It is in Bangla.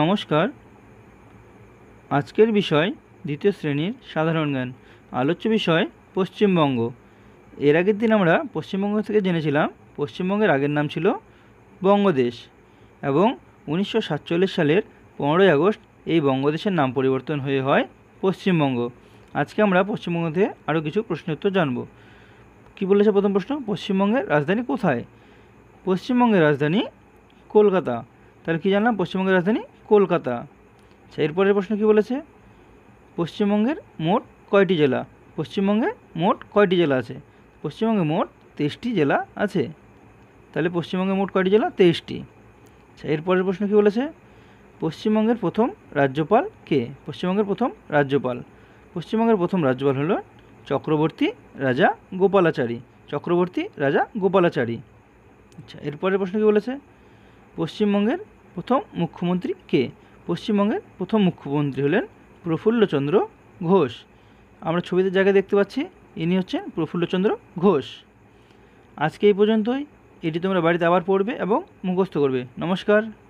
নমস্কার আজকের বিষয় দ্বিতীয় শ্রেণীর সাধারণ জ্ঞান আলোচ্য বিষয় পশ্চিমবঙ্গ এর আগের দিন আমরা পশ্চিমবঙ্গ থেকে জেনেছিলাম পশ্চিমবঙ্গের আগের নাম ছিল বঙ্গদেশ এবং উনিশশো সালের পনেরোই আগস্ট এই বঙ্গদেশের নাম পরিবর্তন হয়ে হয় পশ্চিমবঙ্গ আজকে আমরা পশ্চিমবঙ্গ থেকে আরও কিছু প্রশ্নোত্তর জানব কী বলেছে প্রথম প্রশ্ন পশ্চিমবঙ্গের রাজধানী কোথায় পশ্চিমবঙ্গের রাজধানী কলকাতা তাহলে কী জানলাম পশ্চিমবঙ্গের রাজধানী কলকাতা আচ্ছা এরপরের প্রশ্ন কি বলেছে পশ্চিমবঙ্গের মোট কয়টি জেলা পশ্চিমবঙ্গে মোট কয়টি জেলা আছে পশ্চিমবঙ্গে মোট তেইশটি জেলা আছে তাহলে পশ্চিমবঙ্গে মোট কয়টি জেলা তেইশটি আচ্ছা এরপরের প্রশ্ন কি বলেছে পশ্চিমবঙ্গের প্রথম রাজ্যপাল কে পশ্চিমবঙ্গের প্রথম রাজ্যপাল পশ্চিমবঙ্গের প্রথম রাজ্যপাল হল চক্রবর্তী রাজা গোপালাচারী চক্রবর্তী রাজা গোপালাচারী আচ্ছা এরপরের প্রশ্ন কি বলেছে পশ্চিমবঙ্গের প্রথম মুখ্যমন্ত্রী কে পশ্চিমবঙ্গের প্রথম মুখ্যমন্ত্রী হলেন প্রফুল্লচন্দ্র ঘোষ আমরা ছবিতে জায়গায় দেখতে পাচ্ছি ইনি হচ্ছেন প্রফুল্লচন্দ্র ঘোষ আজকে এই পর্যন্তই এটি তোমরা বাড়িতে আবার পড়বে এবং মুখস্থ করবে নমস্কার